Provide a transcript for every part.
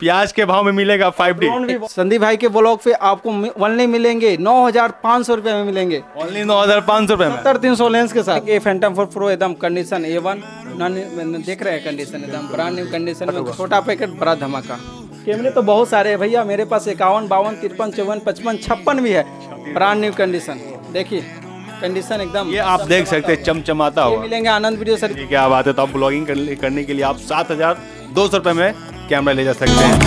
प्याज के भाव में मिलेगा फाइव डी संदीप भाई के ब्लॉग पे आपको ओनली मिलेंगे नौ हजार पाँच सौ रूपए में मिलेंगे ओनली नौ हजार पाँच सौ रुपए सत्तर तीन सौ लेंस के साथ ये फैंटम फोर प्रो एकदम कंडीशन ए वन देख रहे हैं कंडीशन एकदम ब्रांड न्यू कंडीशन में अच्छा। छोटा पैकेट बड़ा धमाका कैमरे तो बहुत सारे हैं भैया मेरे पास इक्यावन बावन तिरपन चौवन पचपन छप्पन भी है ब्रांड न्यू कंडीशन देखिए कंडीशन एकदम ये आप देख सकते हैं चमचमाता हो मिलेंगे आनंद वीडियो सर क्या बात है तो आप ब्लॉगिंग करने के लिए आप सात हजार दो सौ रुपए में कैमरा ले जा सकते हैं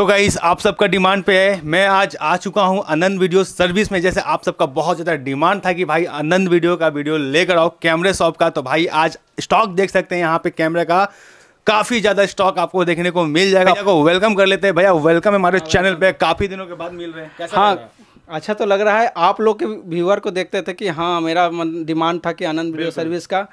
सो so गाइस आप सबका डिमांड पे है मैं आज आ चुका हूँ आनंद वीडियो सर्विस में जैसे आप सबका बहुत ज़्यादा डिमांड था कि भाई आनंद वीडियो का वीडियो लेकर आओ कैमरे शॉप का तो भाई आज स्टॉक देख सकते हैं यहाँ पे कैमरे का काफ़ी ज़्यादा स्टॉक आपको देखने को मिल जाएगा आपको वेलकम कर लेते हैं भैया वेलकम हमारे चैनल हाँ, पे काफ़ी दिनों के बाद मिल रहे हैं हाँ अच्छा तो लग रहा है आप लोग के व्यूअर को देखते थे कि हाँ मेरा डिमांड था कि आनंद वीडियो सर्विस का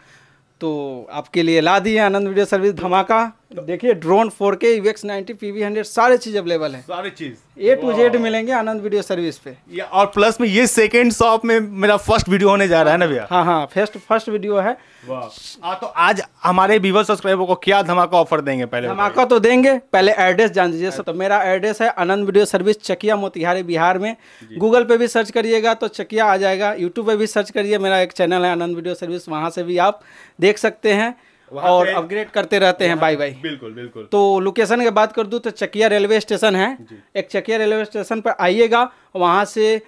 तो आपके लिए ला दिए आनंद वीडियो सर्विस धमाका देखिए drone four K UX ninety PV hundred सारे चीज अवेलेबल है सारे चीज ए टू जेड मिलेंगे आनंद वीडियो सर्विस पे ये और प्लस में ये सेकंड शॉप में मेरा फर्स्ट वीडियो होने जा रहा है ना भैया हाँ हाँ फर्स्ट फर्स्ट वीडियो है आ, हाँ, तो आज हमारे व्यूवर सब्सक्राइबर को क्या धमाका ऑफर देंगे पहले धमाका तो देंगे पहले एड्रेस जान दीजिए तो मेरा एड्रेस है आनंद वीडियो सर्विस चकिया मोतिहारी बिहार में गूगल पे भी सर्च करिएगा तो चकिया आ जाएगा यूट्यूब पे भी सर्च करिए मेरा एक चैनल है आनंद वीडियो सर्विस वहाँ से भी आप देख सकते हैं और अपग्रेड करते रहते हैं बाई बाई बिल्कुल बिल्कुल तो लोकेशन की बात कर दूँ तो चकिया रेलवे स्टेशन है एक चकिया रेलवे स्टेशन पर आइएगा वहाँ से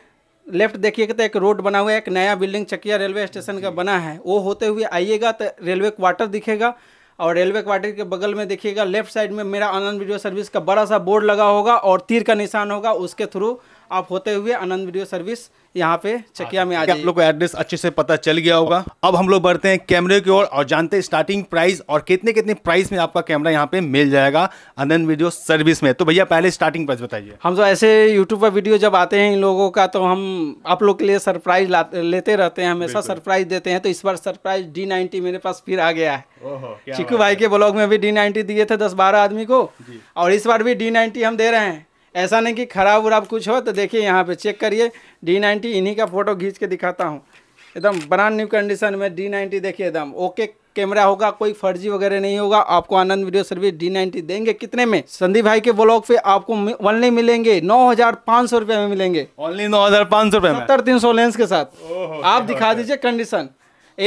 लेफ्ट देखिएगा तो एक रोड बना हुआ है एक नया बिल्डिंग चकिया रेलवे स्टेशन का बना है वो होते हुए आइएगा तो रेलवे क्वार्टर दिखेगा और रेलवे क्वार्टर के बगल में देखिएगा लेफ्ट साइड में मेरा आनंद वीडियो सर्विस का बड़ा सा बोर्ड लगा होगा और तीर का निशान होगा उसके थ्रू आप होते हुए आनंद वीडियो सर्विस यहाँ पे चकिया में आ आप लोग को एड्रेस अच्छे से पता चल गया होगा अब हम लोग बढ़ते हैं कैमरे की ओर और, और जानते हैं स्टार्टिंग प्राइस और कितने कितने प्राइस में आपका कैमरा यहाँ पे मिल जाएगा आनंद वीडियो सर्विस में तो भैया पहले स्टार्टिंग प्राइस बताइए हम जो तो ऐसे यूट्यूब पर वीडियो जब आते हैं इन लोगों का तो हम आप लोग के लिए सरप्राइज लेते रहते हैं हमेशा सरप्राइज देते हैं तो इस बार सरप्राइज डी मेरे पास फिर आ गया है चिकू भाई के ब्लॉग में भी डी दिए थे दस बारह आदमी को और इस बार भी डी हम दे रहे हैं ऐसा नहीं कि खराब उराब कुछ हो तो देखिए यहाँ पे चेक करिए डी नाइन्टी इन्हीं का फ़ोटो खींच के दिखाता हूँ एकदम ब्रांड न्यू कंडीशन में डी नाइन्टी देखिए एकदम ओके कैमरा होगा कोई फर्जी वगैरह नहीं होगा आपको Anand video service D ninety देंगे कितने में संदीप भाई के ब्लॉग पे आपको ओनली मिलेंगे नौ हजार पाँच सौ रुपये में मिलेंगे ओनली नौ हजार पाँच सौ रुपये सत्तर तीन सौ लेंस के साथ आप दिखा दीजिए कंडीशन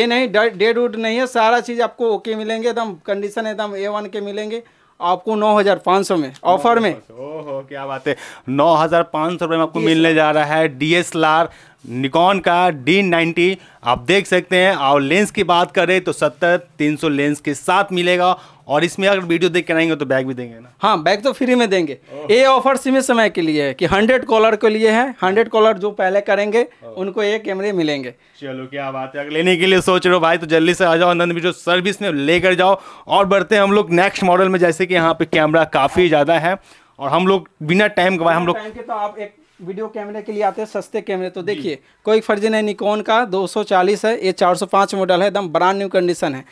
ये नहीं डेड उड नहीं है सारा चीज़ आपको ओके मिलेंगे एकदम कंडीशन एकदम ए वन के मिलेंगे आपको नौ हज़ार पाँच सौ में ऑफर में ओहो क्या बात है नौ हज़ार पाँच सौ रुपये में आपको मिलने जा रहा है डी एस निकॉन का डी नाइन्टी आप देख सकते हैं और लेंस की बात करें तो सत्तर तीन सौ लेंस के साथ मिलेगा और इसमें अगर वीडियो देख के आएंगे तो बैग भी देंगे ना हाँ बैग तो फ्री में देंगे ये ऑफर सीमित समय के लिए है कि हंड्रेड कॉलर के लिए है हंड्रेड कॉलर जो पहले करेंगे उनको ये कैमरे मिलेंगे चलो क्या बात है अगर लेने के लिए सोच रहे हो भाई तो जल्दी से आ जाओ नंद वीडियो सर्विस में लेकर जाओ और बढ़ते हैं हम लोग नेक्स्ट मॉडल में जैसे कि यहाँ पे कैमरा काफ़ी ज़्यादा है और हम लोग बिना टाइम गवाए हम लोग तो आप एक वीडियो कैमरे के लिए आते हैं सस्ते कैमरे तो देखिए कोई फर्जी नहीं निकोन का 240 है ये 405 मॉडल है एकदम ब्रांड न्यू कंडीशन है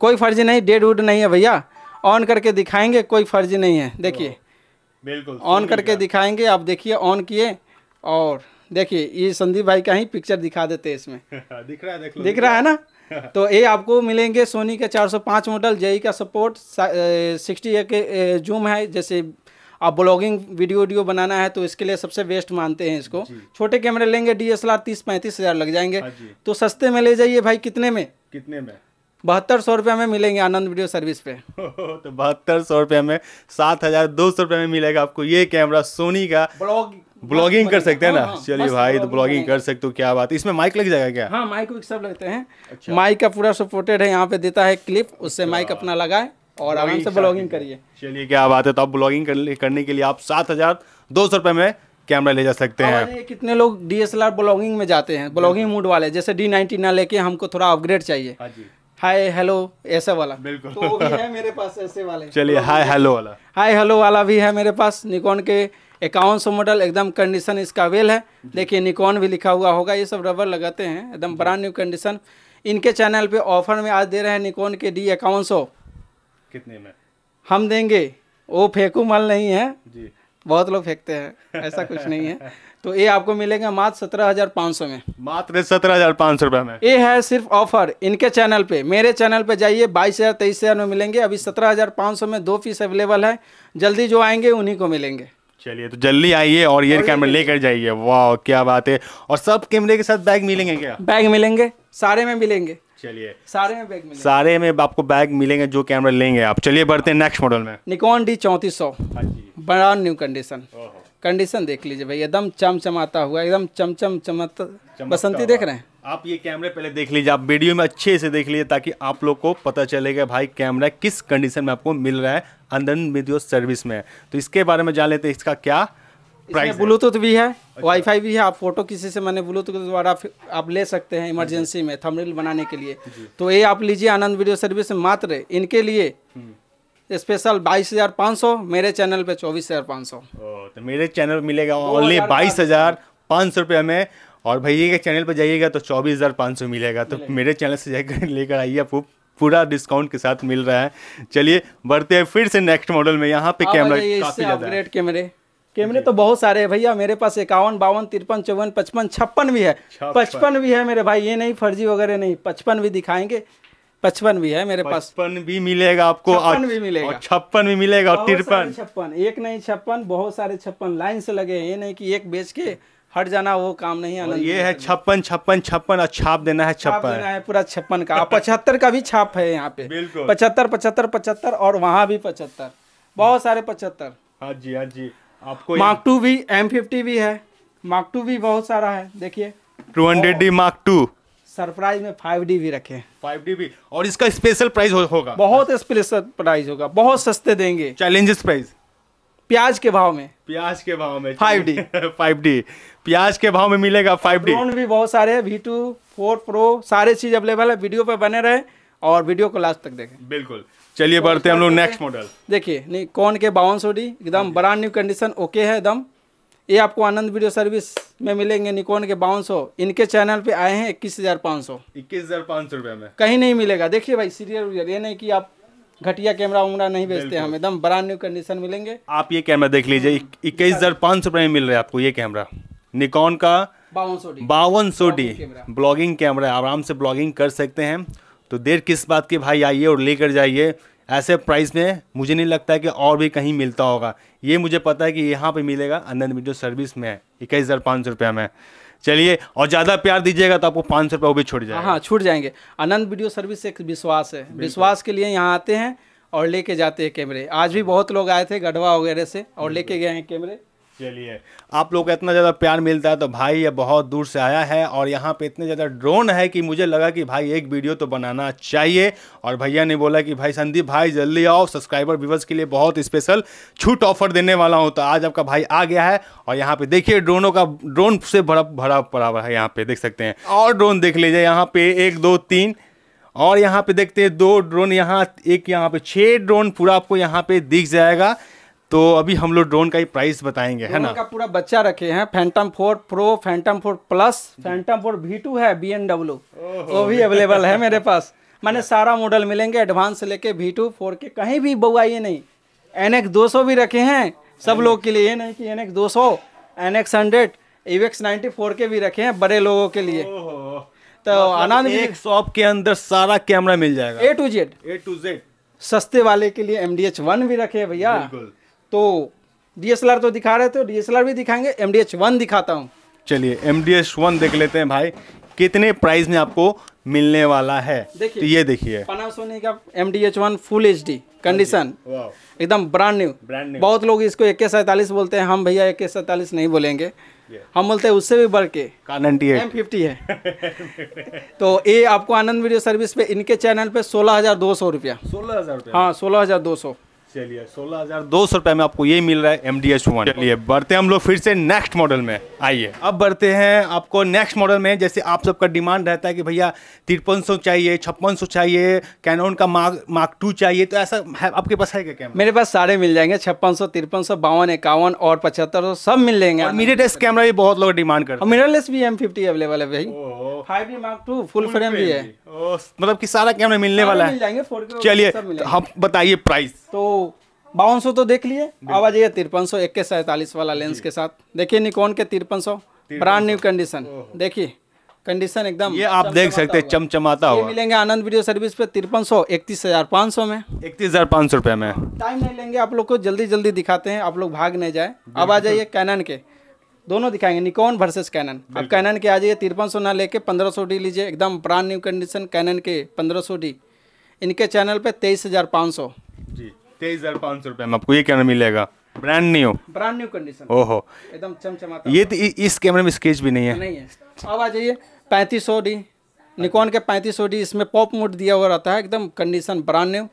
कोई फर्जी नहीं डेड वुड नहीं है भैया ऑन करके दिखाएंगे कोई फर्जी नहीं है देखिए बिल्कुल ऑन करके दिखाएंगे आप देखिए ऑन किए और देखिए ये संदीप भाई का ही पिक्चर दिखा देते हैं इसमें दिख रहा है दिख रहा है ना तो ये आपको मिलेंगे सोनी के 405 मॉडल जेई का सपोर्ट सिक्सटी के जूम है जैसे अब ब्लॉगिंग वीडियो वीडियो बनाना है तो इसके लिए सबसे बेस्ट मानते हैं इसको छोटे कैमरे लेंगे डी एस एल आर तीस पैंतीस हज़ार लग जाएंगे हाँ तो सस्ते में ले जाइए भाई कितने में कितने में बहत्तर सौ रुपये में मिलेंगे आनंद वीडियो सर्विस पे तो बहत्तर सौ रुपये में सात हज़ार दो सौ रुपये में मिलेगा आपको ये कैमरा सोनी का ब्लॉग ब्लॉगिंग कर सकते हैं ना हाँ, हाँ चलिए भाई तो ब्लॉगिंग कर सकते हो क्या बात इसमें माइक लग जाएगा क्या हाँ माइक सब लगते हैं अच्छा। माइक का पूरा सपोर्टेड है यहाँ पे देता है क्लिप उससे माइक अपना लगाए और आराम से ब्लॉगिंग करिए चलिए क्या बात है तो आप ब्लॉगिंग करने के लिए आप सात हज़ार दो सौ रुपये में कैमरा ले जा सकते हैं कितने लोग D S L R blogging में जाते हैं ब्लॉगिंग मूड वाले जैसे डी नाइनटी ना लेके हमको थोड़ा अपग्रेड चाहिए हाय हेलो ऐसा वाला बिल्कुल तो है मेरे पास ऐसे वाले चलिए हाय हेलो वाला हाय हेलो वाला भी है मेरे पास निकॉन के इक्यावन सौ मॉडल एकदम कंडीशन इसका वेल है देखिए निकॉन भी लिखा हुआ होगा ये सब रबर लगाते हैं एकदम ब्रांड न्यू कंडीशन इनके चैनल पे ऑफर में आज दे रहे हैं निकॉन के डी इक्यावन सौ कितने में हम देंगे वो फेंकू माल नहीं है जी बहुत लोग फेंकते हैं ऐसा कुछ नहीं है तो ये आपको मिलेगा मात्र सत्रह हजार पाँच सौ में मात्र सत्रह हजार पाँच सौ रुपये में ये है सिर्फ ऑफर इनके चैनल पे मेरे चैनल पे जाइए बाईस हजार तेईस हजार में मिलेंगे अभी सत्रह हजार पाँच सौ में दो पीस अवेलेबल है जल्दी जो आएंगे उन्हीं को मिलेंगे चलिए तो जल्दी आइए और ये कैमरा लेकर जाइए वाह क्या बात है और सब कैमरे के साथ बैग मिलेंगे क्या बैग मिलेंगे सारे में मिलेंगे चलिए सारे में बैग मिलेंगे सारे में आपको बैग मिलेंगे जो कैमरा लेंगे आप चलिए बढ़ते हैं नेक्स्ट मॉडल में निकॉन डी चौंतीस सौ बड़ा न्यू कंडीशन कंडीशन देख लीजिए भाई एकदम चमचमाता हुआ एकदम चमचम चमत बसंती देख रहे हैं आप ये कैमरे पहले देख लीजिए आप वीडियो में अच्छे से देख लीजिए ताकि आप लोग को पता चलेगा भाई कैमरा किस कंडीशन में आपको मिल रहा है अंदर वीडियो सर्विस में तो इसके बारे में जान लेते हैं इसका क्या प्राइस ब्लूटूथ भी है अच्छा। वाईफाई भी है आप फोटो किसी से मैंने ब्लूटूथ के द्वारा आप ले सकते हैं इमरजेंसी में थमरिल बनाने के लिए तो ये आप लीजिए आनंद वीडियो सर्विस मात्र इनके लिए स्पेशल हम्म। बाईस तो हजार पाँच सौ मेरे चैनल पे चौबीस हजार पाँच सौ तो मेरे चैनल मिलेगा ओनली बाईस हजार पाँच सौ रुपये में और भैया के चैनल पर जाइएगा तो चौबीस हजार पाँच सौ मिलेगा तो मेरे चैनल से जाकर लेकर आइए आपको पूरा डिस्काउंट के साथ मिल रहा है चलिए बढ़ते हैं फिर से नेक्स्ट मॉडल में यहाँ पे कैमरा काफ़ी ज़्यादा कैमरे कैमरे तो बहुत सारे है भैया मेरे पास इक्यावन बावन तिरपन चौवन पचपन छप्पन भी है पचपन भी है मेरे भाई ये नहीं फर्जी वगैरह नहीं पचपन भी दिखाएंगे पचपन भी है मेरे पास पचपन भी मिलेगा आपको छप्पन भी मिलेगा छप्पन भी मिलेगा तिरपन छप्पन एक नहीं छप्पन बहुत सारे छप्पन लाइन से लगे ये नहीं की एक बेच के हट जाना वो काम नहीं आना ये है छप्पन छप्पन छप्पन और छाप देना है छप्पन देना है पूरा छप्पन का पचहत्तर का भी छाप है यहाँ पे बिल्कुल पचहत्तर पचहत्तर पचहत्तर और वहाँ भी पचहत्तर बहुत सारे पचहत्तर हाँ जी हाँ जी आपको मार्क टू भी एम फिफ्टी भी है मार्क टू भी बहुत सारा है देखिए two hundred D mark two surprise में फाइव डी भी रखे फाइव डी भी और इसका स्पेशल प्राइस हो, होगा बहुत स्पेशल प्राइस होगा बहुत सस्ते देंगे चैलेंजेस प्राइस प्याज के भाव में प्याज के भाव में फाइव डी फाइव डी प्याज के भाव में मिलेगा फाइव डी भी बहुत सारे वी टू फोर प्रो सारे चीज अवेलेबल है वीडियो पे बने रहे और वीडियो को लास्ट तक देखें बिल्कुल चलिए बढ़ते हैं हम लोग नेक्स्ट मॉडल देखिए नहीं कौन के बावन सौ डी एकदम ब्रांड न्यू कंडीशन ओके है एकदम ये आपको आनंद वीडियो सर्विस में मिलेंगे निकोन के बावन सौ इनके चैनल पे आए हैं इक्कीस हजार पाँच सौ इक्कीस हजार पाँच सौ रुपये में कहीं नहीं मिलेगा देखिए भाई सीरियल ये नहीं कि आप घटिया कैमरा उमरा नहीं बेचते हम एकदम ब्रांड न्यू कंडीशन मिलेंगे आप ये कैमरा देख लीजिए इक्कीस हजार पाँच सौ रुपये में मिल रहा है आपको ये कैमरा निकॉन का बावन सौ डी ब्लॉगिंग कैमरा आराम से ब्लॉगिंग कर सकते हैं तो देर किस बात की भाई आइए और लेकर जाइए ऐसे प्राइस में मुझे नहीं लगता है कि और भी कहीं मिलता होगा ये मुझे पता है कि यहाँ पे मिलेगा अनंत मीडियो सर्विस में इक्कीस हज़ार पाँच सौ रुपया में चलिए और ज़्यादा प्यार दीजिएगा तो आपको पाँच सौ रुपये वो भी छूट जाएगा हाँ, हाँ छूट जाएंगे अनंत वीडियो सर्विस एक विश्वास है विश्वास के लिए यहाँ आते हैं और लेके जाते हैं कैमरे आज भी बहुत लोग आए थे गढ़वा वगैरह से और लेके गए हैं कैमरे चलिए आप लोग का इतना ज़्यादा प्यार मिलता है तो भाई ये बहुत दूर से आया है और यहाँ पे इतने ज़्यादा ड्रोन है कि मुझे लगा कि भाई एक वीडियो तो बनाना चाहिए और भैया ने बोला कि भाई संदीप भाई जल्दी आओ सब्सक्राइबर व्यूवर्स के लिए बहुत स्पेशल छूट ऑफर देने वाला हूँ तो आज आपका भाई आ गया है और यहाँ पे देखिए ड्रोनों का ड्रोन से भरा भरा पड़ा हुआ है यहाँ पे देख सकते हैं और ड्रोन देख लीजिए यहाँ पे एक दो तीन और यहाँ पे देखते हैं दो ड्रोन यहाँ एक यहाँ पे छः ड्रोन पूरा आपको यहाँ पे दिख जाएगा तो अभी हम लोग ड्रोन का ही प्राइस बताएंगे है ना का पूरा बच्चा रखे हैं Phantom four pro Phantom four plus Phantom four V two है बी एनडब्ल्यू वो भी अवेलेबल है मेरे पास मैंने सारा मॉडल मिलेंगे एडवांस से लेके वी टू फोर के कहीं भी बउआइए नहीं एन एक्स दो सौ भी रखे हैं सब लोग के लिए ये नहीं कि एन एक्स दो सौ N X hundred X ninety four K भी रखे हैं बड़े लोगों के लिए तो मतलब आनंद एक शॉप के अंदर सारा कैमरा मिल जाएगा A to Z A to Z सस्ते वाले के लिए एम डी एच वन भी रखे हैं भैया तो डीएसएलआर तो दिखा रहे थे डीएसएलआर भी दिखाएंगे एम डी वन दिखाता हूँ चलिए एम डी वन देख लेते हैं भाई कितने प्राइस में आपको मिलने वाला है देखिए तो ये देखिए पानासोनिक का M D H one full H D condition एकदम ब्रांड न्यू ब्रांड न्यू बहुत लोग इसको एक सैतालीस बोलते हैं हम भैया एक सैतालीस नहीं बोलेंगे हम बोलते हैं उससे भी बढ़ के नाइन्टी एम फिफ्टी है तो ये आपको आनंद वीडियो सर्विस पे इनके चैनल पे सोलह हजार दो सौ रुपया सोलह हजार हाँ सोलह हजार दो सौ चलिए सोलह हजार दो सौ रुपए में आपको ये मिल रहा है एम डी एच वन चलिए बढ़ते हम लोग फिर से नेक्स्ट मॉडल में आइए अब बढ़ते हैं आपको नेक्स्ट मॉडल में जैसे आप सबका डिमांड रहता है कि भैया तिरपन सौ चाहिए छप्पन सौ चाहिए कैनोन का मार्क मार्क टू चाहिए तो ऐसा है आपके पास है क्या कैमरा मेरे पास सारे मिल जाएंगे छप्पन सौ तिरपन सौ बावन इक्यावन और पचहत्तर सब मिल जाएंगे मिररलेस कैमरा भी बहुत लोग डिमांड करते हैं मिरर भी एम फिफ्टी अवेलेबल है भाई फुल फ्रेम भी है oh, मतलब की सारा कैमरा मिलने वाला है चलिए हम बताइए प्राइस तो बावन तो देख लिए अब आ जाइए तिरपन सौ इक्कीस सैंतालीस वाला लेंस के साथ देखिए निकोन के तिरपन सौ ब्रांड न्यू कंडीशन देखिए कंडीशन एकदम ये आप देख सकते हैं चमचमाता हुआ मिलेंगे आनंद वीडियो सर्विस पे तिरपन सौ इकतीस हजार पाँच सौ में इकतीस हजार पाँच सौ रुपए में टाइम नहीं लेंगे आप लोग को जल्दी जल्दी दिखाते हैं आप लोग भाग नहीं जाए अब आ जाइए कैनन के दोनों दिखाएंगे निकोन वर्सेस कैनन अब कैनन के आ जाइए तिरपन सौ ना लेके पंद्रह सौ डी लीजिए एकदम ब्रांड न्यू कंडीशन कैनन के पंद्रह सौ डी इनके चैनल पे तेईस हज़ार पाँच सौ जी तेईस हज़ार पाँच सौ रुपये में आपको ये कैनन मिलेगा brand new brand new condition ओहो एकदम चमचमाता ये तो इस कैमरे में स्केच भी नहीं है नहीं है अब आ जाइए पैंतीस सौ डी निकोन के पैंतीस सौ डी इसमें पॉप मोड दिया हुआ रहता है एकदम कंडीशन ब्रांड न्यू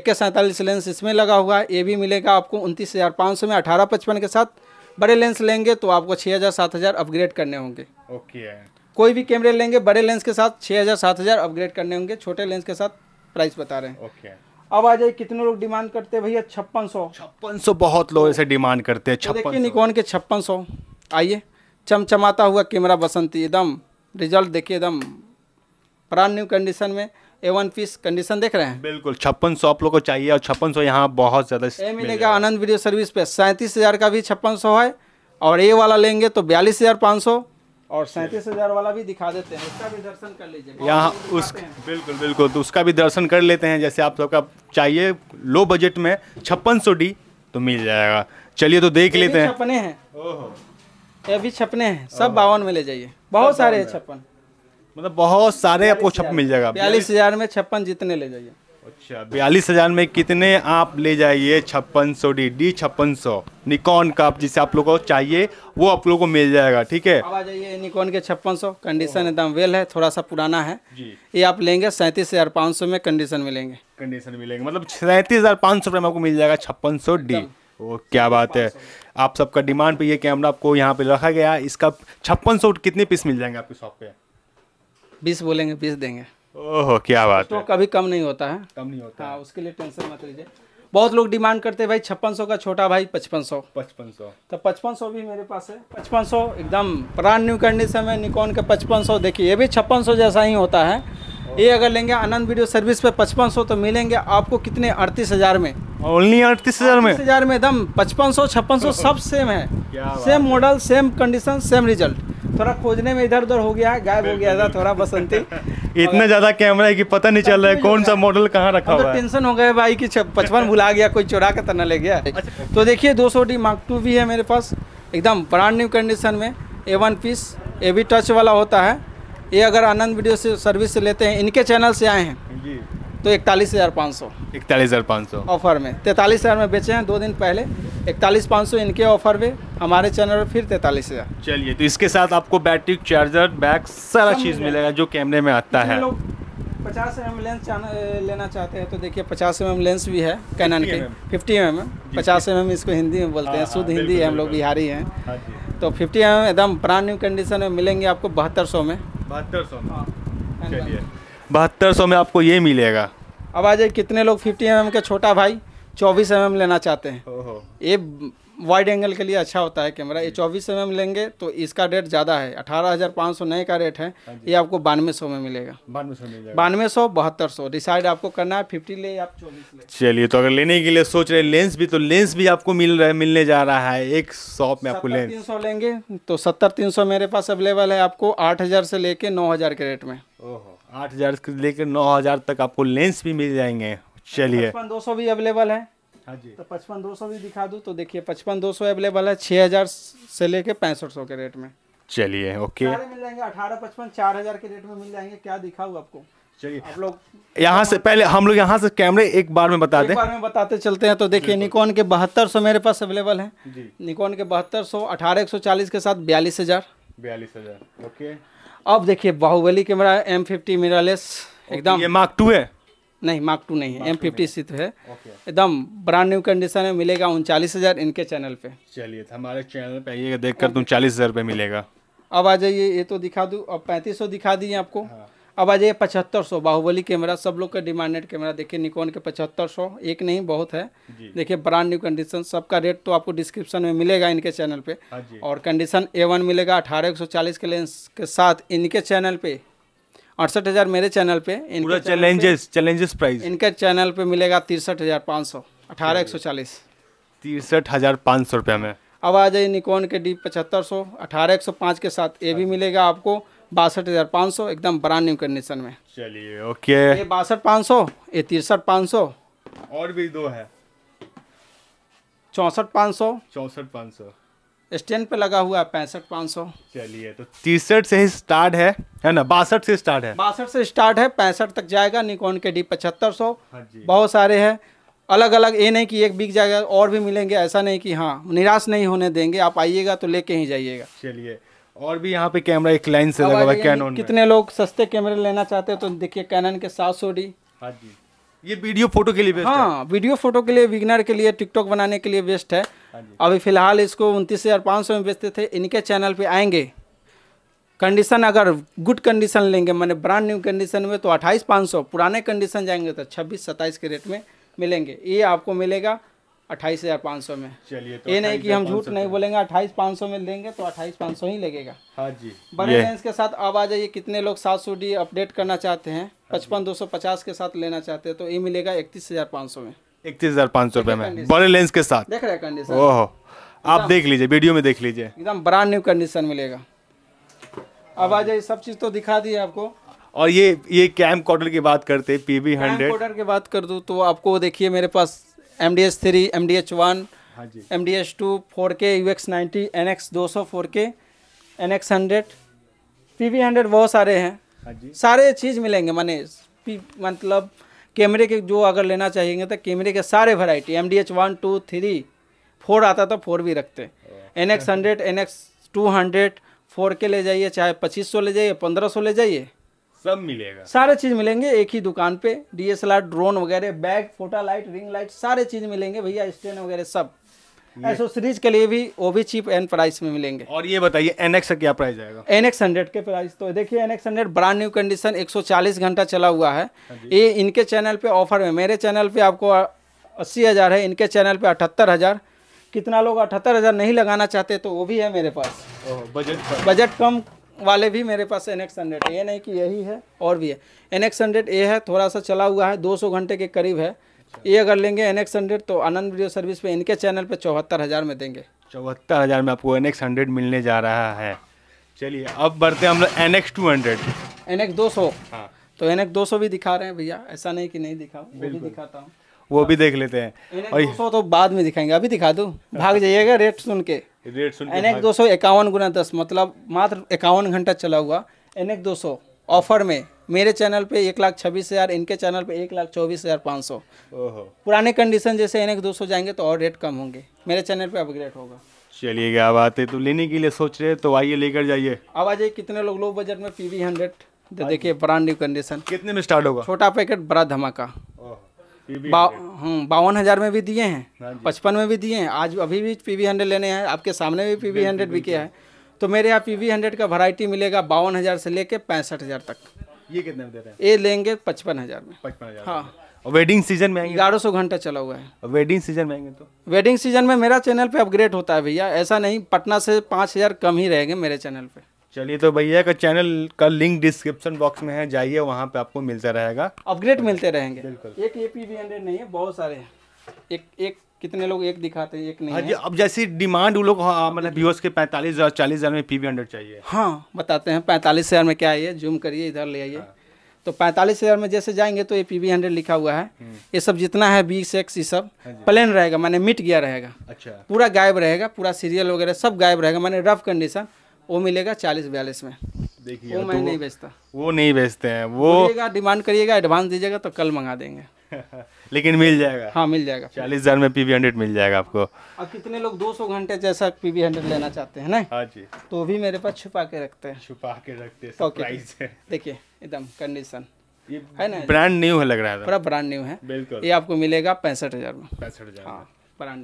एक सैंतालीस लेंस इसमें लगा हुआ है ये भी मिलेगा आपको उनतीस हज़ार पाँच सौ में अठारह पचपन के साथ बड़े लेंस लेंगे तो आपको छः हज़ार सात हज़ार अपग्रेड करने होंगे ओके कोई भी कैमरे लेंगे बड़े लेंस के साथ छः हज़ार सात हज़ार अपग्रेड करने होंगे छोटे लेंस के साथ प्राइस बता रहे हैं ओके अब आ जाए कितने लोग डिमांड करते हैं भैया छप्पन सौ छप्पन सौ बहुत लोग ऐसे डिमांड करते हैं तो छप्पन निकोन के छप्पन सौ आइए चमचमाता हुआ कैमरा बसंती एकदम रिजल्ट देखिए एकदम प्राण न्यू कंडीशन में ए वन पीस कंडीशन देख रहे हैं बिल्कुल छप्पन सौ आप लोग को चाहिए और छप्पन सौ यहाँ बहुत ज़्यादा ए मिलेगा आनंद वीडियो सर्विस पे सैंतीस हज़ार का भी छप्पन सौ है और ए वाला लेंगे तो बयालीस हज़ार पाँच सौ और सैंतीस हज़ार वाला भी दिखा देते हैं उसका भी दर्शन कर लीजिए यहाँ उस बिल्कुल बिल्कुल तो उसका भी दर्शन कर लेते हैं जैसे आप सबका चाहिए लो बजट में छप्पन सौ डी तो मिल जाएगा चलिए तो देख लेते हैं छपने हैं ये भी छपने हैं सब बावन में ले जाइए बहुत सारे हैं छप्पन मतलब बहुत सारे आपको छप्पन मिल जाएगा बयालीस हज़ार में छप्पन जितने ले जाइए अच्छा बयालीस हज़ार में कितने आप ले जाइए छप्पन सौ डी डी छप्पन सौ निकॉन का आप जिसे आप लोग को चाहिए वो आप लोग को मिल जाएगा ठीक है आ जाइए निकॉन के छप्पन सौ कंडीशन एकदम वेल है थोड़ा सा पुराना है जी ये आप लेंगे सैंतीस हज़ार पाँच सौ में कंडीशन मिलेंगे कंडीशन मिलेंगे मतलब सैंतीस हज़ार पाँच सौ में आपको मिल जाएगा छप्पन सौ डी ओ क्या बात है आप सबका डिमांड पे ये कैमरा आपको यहाँ पे रखा गया इसका छप्पन सौ कितने पीस मिल जाएंगे आपकी शॉप पे बीस बोलेंगे बीस देंगे ओहो क्या बात तो है कभी कम नहीं होता है कम नहीं होता हाँ उसके लिए टेंशन मत लीजिए बहुत लोग डिमांड करते हैं भाई छप्पन सौ का छोटा भाई पचपन सौ पचपन सौ तो पचपन सौ भी मेरे पास है पचपन सौ एकदम प्राण न्यू कंडीशन में निकॉन के पचपन सौ देखिए ये भी छप्पन सौ जैसा ही होता है ये अगर लेंगे आनंद वीडियो सर्विस पे पचपन सौ तो मिलेंगे आपको कितने अड़तीस हज़ार में ओनली अड़तीस हज़ार में हज़ार में एकदम पचपन सौ छप्पन सौ सब सेम है same model same condition same result थोड़ा खोजने में इधर उधर हो गया है गायब हो गया था थोड़ा बसंती इतना ज्यादा कैमरा है कि पता नहीं चल रहा है कौन सा मॉडल कहाँ रखा तो हुआ है टेंशन हो गया भाई कि पचपन भुला गया कोई चुरा के तना तो ले गया अच्छा। तो देखिए दो सौ डी मार्क टू भी है मेरे पास एकदम ब्रांड न्यू कंडीशन में ए वन पीस ए भी टच वाला होता है ये अगर आनंद वीडियो से सर्विस से लेते हैं इनके चैनल से आए हैं तो इकतालीस हज़ार पाँच सौ इकतालीस हज़ार पाँच सौ ऑफर में तैंतालीस हज़ार में बेचे हैं दो दिन पहले इकतालीस पाँच सौ इनके ऑफर में हमारे चैनल पर फिर तैंतालीस हज़ार चलिए तो इसके साथ आपको बैटरी चार्जर बैग सारा चीज़ मिलेगा जो कैमरे में आता है पचास एम लेंस लेना चाहते हैं तो देखिए पचास एम लेंस भी है कैनन के फिफ्टी एम एम पचास एम एम इसको हिंदी में बोलते हैं हाँ, शुद्ध हाँ, हिंदी है हम लोग बिहारी हैं हाँ तो फिफ्टी एम एकदम ब्रांड न्यू कंडीशन में मिलेंगे आपको बहत्तर सौ में बहत्तर सौ में बहत्तर सौ में आपको ये मिलेगा अब आ जाए कितने लोग फिफ्टी एम mm का छोटा भाई चौबीस एम mm लेना चाहते हैं ये वाइड एंगल के लिए अच्छा होता है कैमरा ये चौबीस एम लेंगे तो इसका रेट ज़्यादा है अठारह हज़ार पाँच सौ नए का रेट है हाँ ये आपको बानवे सौ में मिलेगा बानवे सौ बहत्तर सौ डिसाइड आपको करना है फिफ्टी ले आप चौबीस चलिए तो अगर लेने के लिए सोच रहे लेंस भी तो लेंस भी आपको मिल रहा है मिलने जा रहा है एक शॉप में आपको लेंस तीन सौ लेंगे तो सत्तर तीन सौ मेरे पास अवेलेबल है आपको आठ से लेके नौ के रेट में ओहो आठ हज़ार से लेकर नौ हज़ार तक आपको लेंस भी मिल जाएंगे चलिए पचपन दो सौ भी अवेलेबल है हाँ जी तो पचपन दो सौ भी दिखा दूँ तो देखिए पचपन दो सौ अवेलेबल है छः हज़ार से लेके पैंसठ सौ के रेट में चलिए ओके मिल जाएंगे अठारह पचपन चार हज़ार के रेट में मिल जाएंगे क्या दिखाऊँ आपको चलिए आप लोग यहाँ से पहले हम लोग यहाँ से कैमरे एक बार में बता दें बार में बताते चलते हैं तो देखिए निकॉन के बहत्तर सौ मेरे पास अवेलेबल है निकॉन के बहत्तर सौ अठारह एक सौ चालीस के साथ बयालीस हज़ार बयालीस हज़ार ओके अब देखिए Baahubali camera M fifty mirrorless एकदम ये मार्क टू है नहीं मार्क टू नहीं है एम फिफ्टी सिर्फ है एकदम ब्रांड न्यू कंडीशन में मिलेगा उनचालीस हज़ार इनके चैनल पे चलिए तो हमारे चैनल पे आइएगा देख कर तुम तो चालीस हज़ार रुपये मिलेगा अब आ जाइए ये तो दिखा दूँ अब पैंतीस सौ दिखा दिए आपको हाँ। अब आ जाइए पचहत्तर सौ बाहुबली कैमरा सब लोग का डिमांडेड कैमरा देखिए निकोन के पचहत्तर सौ एक नहीं बहुत है देखिए ब्रांड न्यू कंडीशन सबका रेट तो आपको डिस्क्रिप्शन में मिलेगा इनके चैनल पे हाँ और कंडीशन ए वन मिलेगा अठारह एक सौ चालीस के लेंस के साथ इनके चैनल पे अड़सठ हज़ार मेरे चैनल पे इनका चैलेंजेस चैलेंजेस प्राइस इनके चैनल पे मिलेगा तिरसठ हज़ार पाँच सौ अठारह एक सौ चालीस तिरसठ हज़ार पाँच सौ रुपये में अब आ जाइए निकोन के डी पचहत्तर सौ अठारह एक सौ पाँच के साथ ये भी हाँ मिलेगा आपको बासठ हज़ार पाँच सौ एकदम ब्रांड न्यू कंडीशन में चलिए ओके ये बासठ पाँच सौ ये तिरसठ पाँच सौ और भी दो है चौसठ पाँच सौ चौसठ पाँच सौ स्टैंड पे लगा हुआ है पैंसठ पाँच सौ चलिए तो तिरसठ से ही स्टार्ट है है ना बासठ से स्टार्ट है बासठ से स्टार्ट है पैंसठ तक जाएगा निकोन के डी पचहत्तर सौ हाँ बहुत सारे हैं अलग अलग ये नहीं कि एक बिक जाएगा और भी मिलेंगे ऐसा नहीं कि हाँ निराश नहीं होने देंगे आप आइएगा तो लेके ही जाइएगा चलिए और भी यहाँ पे कैमरा एक लाइन से लगा हुआ कैनन कितने लोग सस्ते कैमरे लेना चाहते हैं तो देखिए कैनन के सात सौ डी हाँ ये वीडियो फोटो के लिए बेस्ट हाँ है। वीडियो फोटो के लिए विगनर के लिए टिकटॉक बनाने के लिए बेस्ट है हाँ अभी फिलहाल इसको उनतीस हज़ार पाँच सौ में बेचते थे इनके चैनल पे आएंगे कंडीशन अगर गुड कंडीशन लेंगे मैंने ब्रांड न्यू कंडीशन में तो अट्ठाईस पाँच सौ पुराने कंडीशन जाएंगे तो छब्बीस सत्ताईस के रेट में मिलेंगे ये आपको मिलेगा अट्ठाईस हज़ार पाँच सौ में चलिए तो ये नहीं कि हम झूठ नहीं बोलेंगे अट्ठाईस पाँच सौ में लेंगे तो अट्ठाईस पाँच सौ ही लगेगा हाँ जी बड़े लेंस के साथ अब आ जाइए कितने लोग सात सौ डी अपडेट करना चाहते हैं हाँ पचपन दो सौ पचास के साथ लेना चाहते हैं तो ये मिलेगा इकतीस हज़ार पाँच सौ में इकतीस हज़ार पाँच सौ रुपये में बड़े लेंस के साथ देख रहे कंडीशन ओहो आप देख लीजिए वीडियो में देख लीजिए एकदम ब्रांड न्यू कंडीशन मिलेगा अब आ जाइए सब चीज़ तो दिखा दिए आपको और ये ये कैम कॉर्डर की बात करते पी वी हंड्रेड की बात कर दूँ तो आपको देखिए मेरे पास M D H three M D H one M D H two four K U X ninety N X दो सौ four K N X hundred P V hundred बहुत सारे हैं हाँ सारे चीज़ मिलेंगे मैंने मतलब कैमरे के जो अगर लेना चाहेंगे तो कैमरे के सारे variety M D H one two three four आता तो फोर भी रखते N X hundred N X two hundred four K ले जाइए चाहे पच्चीस सौ ले जाइए पंद्रह सौ ले जाइए सब मिलेगा सारे चीज मिलेंगे एक ही दुकान पे डीएसएलआर ड्रोन वगैरह bag photo light ring light सारे चीज मिलेंगे भैया स्टैंड वगैरह सब एसोसरीज के लिए भी वो भी चीप एंड प्राइस में मिलेंगे और ये बताइए एनएक्स का क्या प्राइस आएगा एनएक्स हंड्रेड के प्राइस तो देखिए NX hundred brand new condition 140 घंटा चला हुआ है हाँ ये इनके चैनल पे ऑफर में मेरे चैनल पे आपको अस्सी हज़ार है इनके चैनल पे अठहत्तर हज़ार कितना लोग अठहत्तर नहीं लगाना चाहते तो वो भी है मेरे पास बजट बजट कम वाले भी मेरे पास एन एक्स हंड्रेड ये नहीं कि यही है और भी है एन एक्स हंड्रेड ए है थोड़ा सा चला हुआ है 200 घंटे के करीब है अच्छा। ये अगर लेंगे एन एक्स हंड्रेड तो आनंद वीडियो सर्विस पे इनके चैनल पे चौहत्तर हज़ार में देंगे चौहत्तर हज़ार में आपको एन एक्स हंड्रेड मिलने जा रहा है चलिए अब बढ़ते हैं हम लोग N X two hundred N X दो सौ हाँ। तो एन एक्स दो सौ भी दिखा रहे हैं भैया ऐसा नहीं कि नहीं दिखाओ भी दिखाता हूँ वो भी देख लेते हैं और दो तो बाद में दिखाएंगे अभी दिखा दो भाग जाइएगा रेट सुन के रेट सुन एन दो सौ इक्यावन गुना दस मतलब मात्र इक्यावन घंटा चला हुआ एन दो सौ ऑफर में मेरे चैनल पे एक लाख छब्बीस हज़ार इनके चैनल पे एक लाख चौबीस हज़ार पाँच सौ पुराने कंडीशन जैसे एन एक दो सौ जाएंगे तो और रेट कम होंगे मेरे चैनल पे अपग्रेड होगा चलिए क्या बात है तो लेने के लिए सोच रहे तो आइए लेकर जाइए अब आ जाइए कितने लोग लो बजट में पी वी हंड्रेड देखिए ब्रांड न्यू कंडीशन कितने में स्टार्ट होगा छोटा पैकेट बड़ा धमाका बा, हम्म, बावन हज़ार में भी दिए हैं हाँ पचपन में भी दिए हैं आज अभी भी पी वी हंड्रेड लेने हैं आपके सामने भी पी वी हंड्रेड बिके है तो मेरे यहाँ पी वी हंड्रेड का वैरायटी मिलेगा बावन हज़ार से लेके पैंसठ हज़ार तक ये कितने में दे रहे हैं ये लेंगे पचपन हज़ार में पचपन हज़ार हाँ वेडिंग सीजन में आएंगे ग्यारह सौ घंटा चला हुआ है वेडिंग सीजन में आएंगे तो वेडिंग सीजन में मेरा चैनल पे अपग्रेड होता है भैया ऐसा नहीं पटना से पाँच हज़ार कम ही रहेंगे मेरे चैनल पे चलिए तो भैया का चैनल का लिंक डिस्क्रिप्शन बॉक्स में है जाइए वहाँ पे आपको मिलता रहेगा अपग्रेड मिलते रहेंगे बिल्कुल एक ए पी वी हंड्रेड नहीं है बहुत सारे हैं एक एक कितने लोग एक दिखाते हैं एक नहीं हाँ जी अब जैसी डिमांड वो लोग हाँ, मतलब व्यूअर्स के पैंतालीस हज़ार चालीस हज़ार में पी वी हंड्रेड चाहिए हाँ बताते हैं पैंतालीस हज़ार में क्या आइए जूम करिए इधर ले आइए तो पैंतालीस हज़ार में जैसे जाएंगे तो ये पी वी हंड्रेड लिखा हुआ है हम्म। ये सब जितना है बीस एक्स ये सब प्लेन हाँ रहेगा मैंने मिट गया रहेगा अच्छा पूरा गायब रहेगा पूरा सीरियल वगैरह सब गायब रहेगा मैंने रफ कंडीशन वो मिलेगा चालीस बयालीस में देखिए वो मैं तो नहीं बेचता वो नहीं बेचते हैं वो डिमांड करिएगा एडवांस दीजिएगा तो कल मंगा देंगे लेकिन मिल जाएगा हाँ मिल जाएगा चालीस हजार में पीवी हंड्रेड मिल जाएगा आपको अब कितने लोग दो सौ घंटे जैसा पीवी हंड्रेड लेना चाहते हैं ना हाँ जी तो भी मेरे पास छुपा के रखते हैं छुपा के रखते हैं देखिए एकदम कंडीशन है ना ब्रांड न्यू है लग रहा है पूरा ब्रांड न्यू है बिल्कुल ये आपको मिलेगा पैंसठ हजार में पैंसठ हजार हाँ,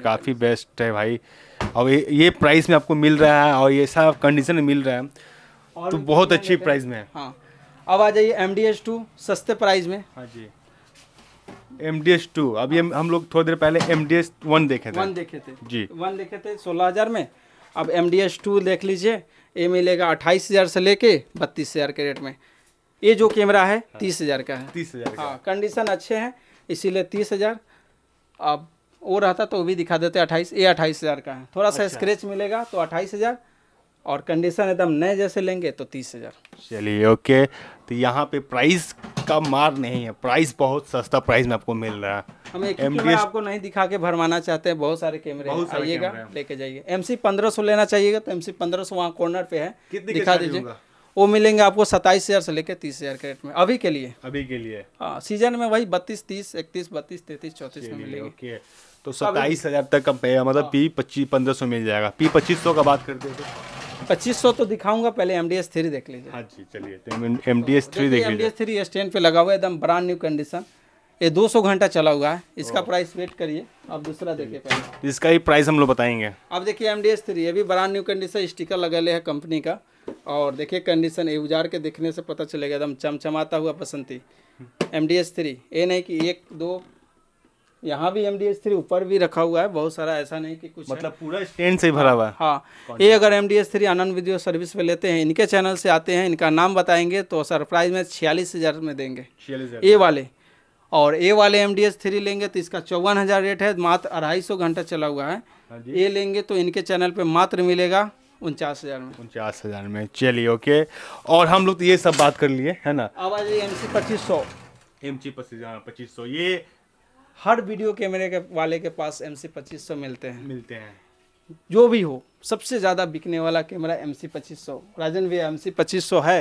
काफी बेस्ट है भाई और ये प्राइस में आपको मिल रहा है और ये सब कंडीशन में मिल रहा है तो बहुत अच्छी प्राइस में है हाँ अब आ जाइए एम डी सस्ते प्राइस में हाँ जी एम डी एस टू अभी हाँ। हम लोग थोड़ी देर पहले एम डी एस वन देखे थे वन देखे थे जी वन देखे थे सोलह हज़ार में अब एम डी एस टू देख लीजिए ये मिलेगा अट्ठाईस हज़ार से लेके बत्तीस हज़ार के रेट में ये जो कैमरा है हाँ। तीस हज़ार का है तीस हज़ार हाँ कंडीशन अच्छे हैं इसीलिए तीस हज़ार अब वो रहता तो वो भी दिखा देते अट्ठाईस ये अट्ठाईस हज़ार का है थोड़ा सा अच्छा। स्क्रेच मिलेगा तो अट्ठाईस हज़ार और कंडीशन एकदम नए जैसे लेंगे तो तीस हज़ार चलिए ओके तो यहाँ पे प्राइस का मार नहीं है प्राइस बहुत सस्ता प्राइस में आपको मिल रहा है हम एक MDS... आपको नहीं दिखा के भरवाना चाहते हैं बहुत सारे कैमरे आइएगा लेके जाइए एम सी लेना चाहिएगा तो एम सी पंद्रह सौ वहाँ कॉर्नर पे है दिखा दीजिए वो मिलेंगे आपको सत्ताईस हज़ार से लेकर तीस हज़ार के रेट में अभी के लिए अभी के लिए हाँ सीजन में वही बत्तीस तीस इकतीस बत्तीस तैतीस चौंतीस में मिलेंगे तो, तो सत्ताईस हज़ार तक का पेगा मतलब हाँ। पी पच्चीस पंद्रह सौ मिल जाएगा पी पच्चीस सौ का बात करते हैं तो। पच्चीस सौ तो दिखाऊंगा पहले एम डी एस थ्री देख लीजिए हाँ जी चलिए तो एम डी एस थ्री देख M D S three stand पे लगा हुआ है एकदम ब्रांड न्यू कंडीशन ये दो सौ घंटा चला हुआ है इसका प्राइस वेट करिए अब दूसरा देखिए पहले इसका ही प्राइस हम लोग बताएंगे अब देखिए एम डी एस थ्री ये भी ब्रांड न्यू कंडीशन स्टिकर लगा है कंपनी का और देखिए कंडीशन ये उजार के देखने से पता चलेगा एकदम चमचमाता हुआ बसंती एम डी एस थ्री ये नहीं कि एक दो यहाँ भी एम डी एच थ्री ऊपर भी रखा हुआ है बहुत सारा ऐसा नहीं कि कुछ मतलब पूरा स्टैंड से भरा हुआ है हाँ ये अगर M D H three Anand video service पे लेते हैं इनके चैनल से आते हैं इनका नाम बताएंगे तो सरप्राइज में छियालीस हज़ार में देंगे छियालीस ए वाले और ए वाले एम डी एस थ्री लेंगे तो इसका चौवन हज़ार रेट है मात्र अढ़ाई सौ घंटा चला हुआ है हाँ ये लेंगे तो इनके चैनल पर मात्र मिलेगा उनचास हज़ार में उनचास हज़ार में चलिए ओके और हम लोग तो ये सब बात कर लिए है ना आवाज़ एम सी पच्चीस सौ एम सी पच्चीस हाँ, पच्चीस सौ ये हर वीडियो कैमरे के वाले के पास एम सी पच्चीस सौ मिलते हैं मिलते हैं जो भी हो सबसे ज़्यादा बिकने वाला कैमरा एम सी पच्चीस सौ राजन भी एम सी पच्चीस सौ हाँ,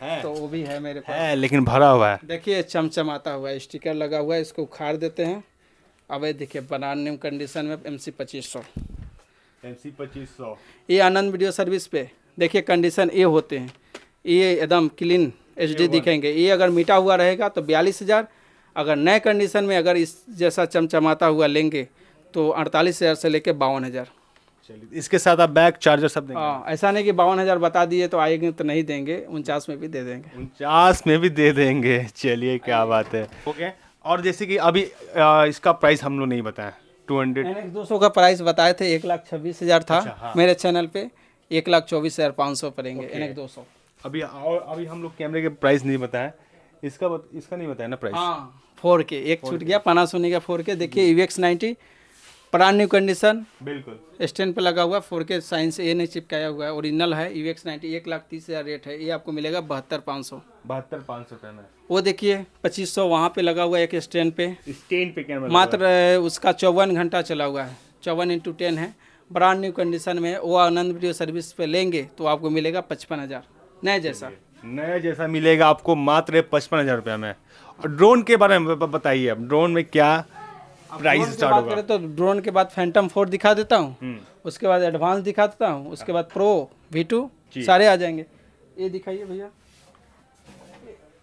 है तो वो भी है मेरे पास है लेकिन भरा हुआ है देखिए चमचमाता हुआ स्टिकर लगा हुआ है इसको उखाड़ देते हैं अब ये देखिए बनाने कंडीशन में एम सी पच्चीस सौ एम सी पच्चीस सौ ये आनंद वीडियो सर्विस पे देखिए कंडीशन ये होते हैं ये एकदम क्लीन एच दिखेंगे ये अगर मीटा हुआ रहेगा तो बयालीस हज़ार अगर नए कंडीशन में अगर इस जैसा चमचमाता हुआ लेंगे तो अड़तालीस हज़ार से लेकर बावन हज़ार चलिए इसके साथ आप बैक चार्जर सब देंगे हाँ ऐसा नहीं कि बावन हज़ार बता दिए तो आएंगे तो नहीं देंगे उनचास में भी दे देंगे उनचास में भी दे देंगे चलिए क्या बात है ओके और जैसे कि अभी आ, इसका प्राइस हम लोग नहीं बताएं टू हंड्रेड दो सौ का प्राइस बताए थे एक लाख छब्बीस हज़ार था अच्छा, हाँ। मेरे चैनल पे एक लाख चौबीस हज़ार पाँच सौ पड़ेंगे एन दो सौ अभी और अभी हम लोग कैमरे के प्राइस नहीं बताएं इसका इसका नहीं बताया ना प्राइस हाँ फोर के एक छूट गया पाना सोनी का फोर के देखिए U X e ninety brand new condition बिल्कुल स्टैंड पे लगा हुआ फोर के साइंस ए ने चिपकाया हुआ है ओरिजिनल है यू e एक्स नाइन्टी एक लाख तीस हज़ार रेट है ये आपको मिलेगा बहत्तर पाँच सौ बहत्तर पाँच सौ टन वो देखिए पच्चीस सौ वहाँ पे लगा हुआ है एक स्टैंड पे स्टैंड पे क्या मात्र उसका चौवन घंटा चला हुआ है चौवन इंटू टेन है ब्रांड न्यू कंडीशन में वो आनंद वीडियो सर्विस पे लेंगे तो आपको मिलेगा पचपन हज़ार नए जैसा नया जैसा मिलेगा आपको मात्र पचपन हज़ार रुपया में ड्रोन के बारे में बताइए अब ड्रोन में क्या प्राइस स्टार्ट होगा तो ड्रोन के बाद फैंटम फोर हम्म। दिखा देता हूँ उसके बाद एडवांस दिखा देता हूँ उसके बाद प्रो वी सारे आ जाएंगे ये दिखाइए भैया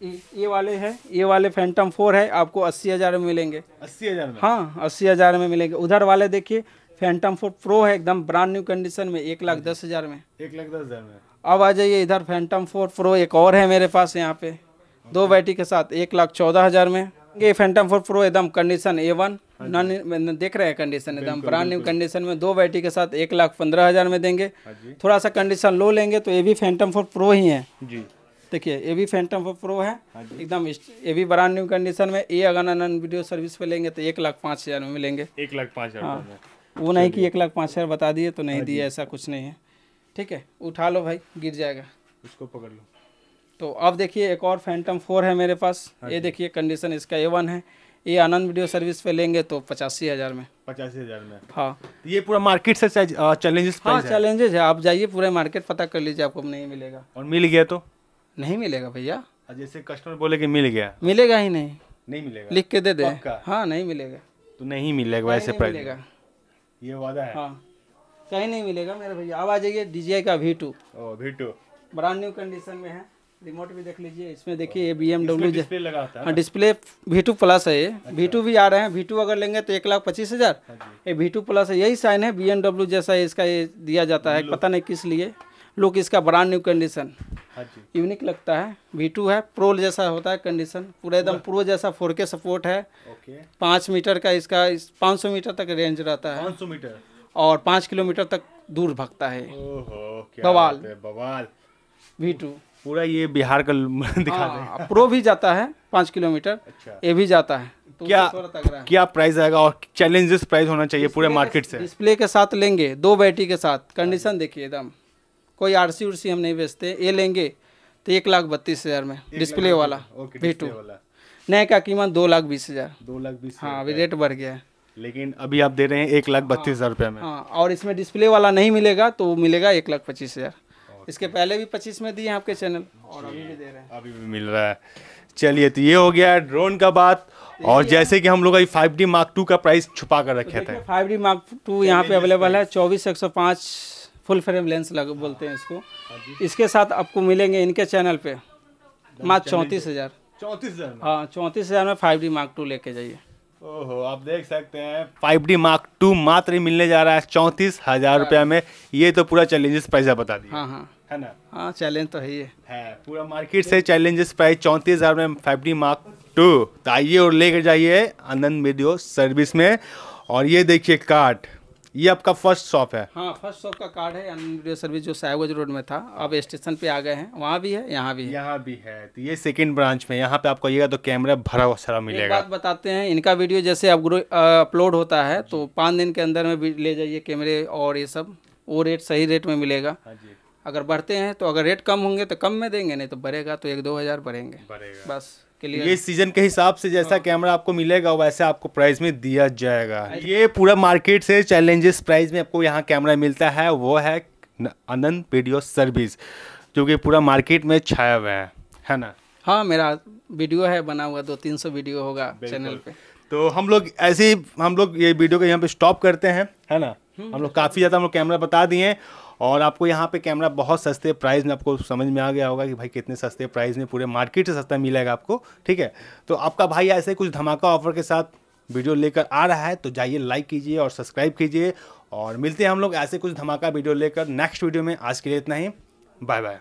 ये वाले हैं ये वाले फैंटम फोर है आपको अस्सी हज़ार में मिलेंगे अस्सी हज़ार में हाँ अस्सी हज़ार में मिलेंगे उधर वाले देखिए फैंटम फोर प्रो है एकदम ब्रांड न्यू कंडीशन में एक लाख हाँ दस हज़ार में एक लाख दस हज़ार में अब आ जाइए इधर फैंटम फोर प्रो एक और है मेरे पास यहाँ पे दो बैटरी के साथ एक लाख चौदह हज़ार में ये फैंटम फोर प्रो एकदम कंडीशन ए वन नॉन देख रहे हैं कंडीशन एकदम ब्रांड न्यू कंडीशन में दो बैटरी के साथ एक लाख पंद्रह हज़ार में देंगे हाँ थोड़ा सा कंडीशन लो लेंगे तो ये भी फैंटम फोर प्रो ही है जी देखिए ये भी फैंटम फोर प्रो है हाँ एकदम ये भी ब्रांड न्यू कंडीशन में ये अगर नन वीडियो सर्विस पे लेंगे तो एक लाख पाँच हज़ार में मिलेंगे एक लाख पाँच हज़ार हाँ। वो नहीं कि एक लाख पाँच हज़ार बता दिए तो नहीं दिए ऐसा कुछ नहीं है ठीक है उठा लो भाई गिर जाएगा इसको पकड़ लो तो अब देखिए एक और फैंटम फोर है मेरे पास हाँ ये देखिए कंडीशन इसका ए वन है ये आनंद वीडियो सर्विस पे लेंगे तो पचासी हज़ार में पचासी हज़ार में हाँ तो ये पूरा मार्केट से चैलेंजेस हाँ चैलेंजेस है आप जाइए पूरे मार्केट पता कर लीजिए आपको नहीं मिलेगा और मिल गया तो नहीं मिलेगा भैया जैसे कस्टमर बोले कि मिल गया मिलेगा ही नहीं नहीं मिलेगा लिख के दे दे हाँ नहीं मिलेगा तो नहीं मिलेगा वैसे मिलेगा ये वादा है हाँ कहीं नहीं मिलेगा मेरे भैया अब आ जाइए डी का V two V two brand new condition में है रिमोट भी देख लीजिए इसमें देखिए ये बी एम डब्ल्यू डिस्प्ले लगा हाँ डिस्प्ले वी टू प्लस है ये वी अच्छा। टू भी आ रहे हैं वी टू अगर लेंगे तो एक लाख पच्चीस हज़ार हाँ ये वी टू प्लस है यही साइन है बी एम डब्ल्यू जैसा इसका ये दिया जाता है पता नहीं किस लिए लुक इसका ब्रांड न्यू कंडीशन यूनिक लगता है वी टू है प्रो जैसा होता है कंडीशन पूरा एकदम प्रो जैसा फोर के सपोर्ट है पाँच मीटर का इसका पाँच सौ मीटर तक रेंज रहता है पाँच सौ मीटर और पाँच किलोमीटर तक दूर भागता है बवाल बवाल वी टू पूरा ये बिहार का दिखा हाँ, रहे प्रो भी जाता है पाँच किलोमीटर अच्छा। ये भी जाता है तो क्या क्या प्राइस आएगा और चैलेंजेस प्राइस होना चाहिए पूरे मार्केट से डिस्प्ले के साथ लेंगे दो बैटरी के साथ कंडीशन हाँ देखिए एकदम कोई आर सी हम नहीं बेचते ये लेंगे तो एक लाख बत्तीस हज़ार में डिस्प्ले वाला वी टू नए का कीमत दो लाख बीस हज़ार दो लाख बीस हाँ अभी रेट बढ़ गया है लेकिन अभी आप दे रहे हैं एक लाख बत्तीस हज़ार रुपये में हाँ, हाँ और इसमें डिस्प्ले वाला नहीं मिलेगा तो मिलेगा एक लाख पच्चीस हज़ार इसके पहले भी पच्चीस में दिए हैं आपके चैनल और अभी भी दे रहे हैं अभी भी मिल रहा है चलिए तो ये हो गया ड्रोन का बात तो और जैसे कि हम लोग फाइव डी मार्क टू का प्राइस छुपा कर रखे तो थे फाइव डी मार्क टू यहाँ पे अवेलेबल है चौबीस एक सौ पाँच फुल फ्रेम लेंस लग बोलते हैं इसको हाँ इसके साथ आपको मिलेंगे इनके चैनल पे मात्र चौंतीस हज़ार चौंतीस हज़ार हाँ चौंतीस हज़ार में फाइव डी मार्क टू लेके जाइए ओहो आप देख सकते हैं फाइव डी मार्क टू मात्र मिलने जा रहा है चौंतीस हजार हाँ। रुपया में ये तो पूरा चैलेंजेस पैसा बता दिया हाँ हाँ है ना हाँ चैलेंज तो है ही है पूरा मार्केट से चैलेंजेस प्राइस चौंतीस हजार में फाइव डी मार्क टू तो आइए और लेकर जाइए आनंद वीडियो सर्विस में और ये देखिए कार्ट ये आपका फर्स्ट शॉप है हाँ फर्स्ट शॉप का कार्ड है वीडियो सर्विस जो साहेबगंज रोड में था अब स्टेशन पे आ गए हैं वहाँ भी है यहाँ भी है यहाँ भी है तो ये सेकंड ब्रांच में यहाँ पे आपको आइएगा तो कैमरा भरा हुआ सारा मिलेगा बात बताते हैं इनका वीडियो जैसे अपलोड होता है हाँ तो पाँच दिन के अंदर में ले जाइए कैमरे और ये सब वो रेट सही रेट में मिलेगा हाँ अगर बढ़ते हैं तो अगर रेट कम होंगे तो कम में देंगे नहीं तो बढ़ेगा तो एक दो हज़ार बढ़ेंगे बस क्लियर ये सीजन के हिसाब से जैसा हाँ। कैमरा आपको मिलेगा वैसे आपको प्राइस में दिया जाएगा ये पूरा मार्केट से चैलेंजेस प्राइस में आपको यहाँ कैमरा मिलता है वो है आनंद वीडियो सर्विस जो कि पूरा मार्केट में छाया हुआ है है ना हाँ मेरा वीडियो है बना हुआ दो तीन सौ वीडियो होगा चैनल पे तो हम लोग ऐसे ही हम लोग ये वीडियो को यहाँ पे स्टॉप करते हैं है ना हम्म। हम लोग काफ़ी ज़्यादा हम लोग कैमरा बता दिए और आपको यहाँ पे कैमरा बहुत सस्ते प्राइस में आपको समझ में आ गया होगा कि भाई कितने सस्ते प्राइस में पूरे मार्केट से सस्ता मिलेगा आपको ठीक है तो आपका भाई ऐसे कुछ धमाका ऑफर के साथ वीडियो लेकर आ रहा है तो जाइए लाइक कीजिए और सब्सक्राइब कीजिए और मिलते हैं हम लोग ऐसे कुछ धमाका वीडियो लेकर नेक्स्ट वीडियो में आज के लिए इतना ही बाय बाय